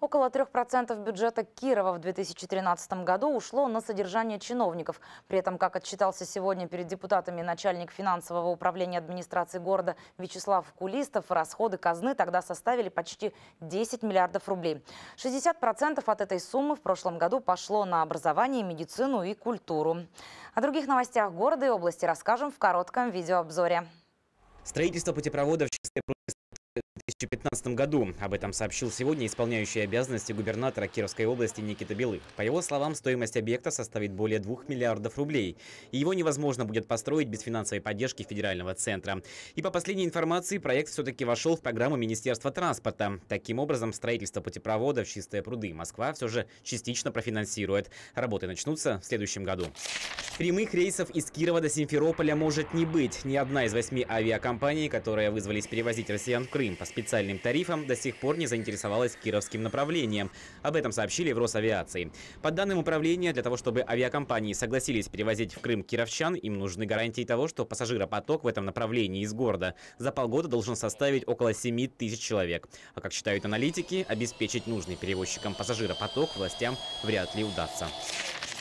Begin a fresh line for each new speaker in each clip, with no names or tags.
Около 3% бюджета Кирова в 2013 году ушло на содержание чиновников. При этом, как отчитался сегодня перед депутатами начальник финансового управления администрации города Вячеслав Кулистов, расходы казны тогда составили почти 10 миллиардов рублей. 60% от этой суммы в прошлом году пошло на образование, медицину и культуру. О других новостях города и области расскажем в коротком видеообзоре.
Строительство путепровода в 2015 году. Об этом сообщил сегодня исполняющий обязанности губернатора Кировской области Никита Белых. По его словам, стоимость объекта составит более 2 миллиардов рублей, и его невозможно будет построить без финансовой поддержки федерального центра. И по последней информации, проект все-таки вошел в программу Министерства транспорта. Таким образом, строительство путепровода в Чистые пруды Москва все же частично профинансирует. Работы начнутся в следующем году. Прямых рейсов из Кирова до Симферополя может не быть. Ни одна из восьми авиакомпаний, которые вызвались перевозить россиян в Крым по специальности, специальным тарифом, до сих пор не заинтересовалась кировским направлением. Об этом сообщили в Росавиации. По данным управления, для того, чтобы авиакомпании согласились перевозить в Крым кировчан, им нужны гарантии того, что пассажиропоток в этом направлении из города за полгода должен составить около 7 тысяч человек. А как считают аналитики, обеспечить нужный перевозчикам пассажиропоток властям вряд ли удастся.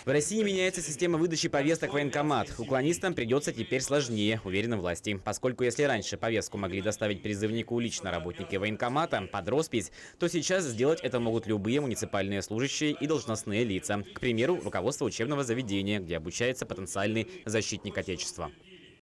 В России меняется система выдачи повесток в военкомат. Уклонистам придется теперь сложнее, уверены власти. Поскольку если раньше повестку могли доставить призывнику лично работники военкомата под роспись, то сейчас сделать это могут любые муниципальные служащие и должностные лица. К примеру, руководство учебного заведения, где обучается потенциальный защитник Отечества.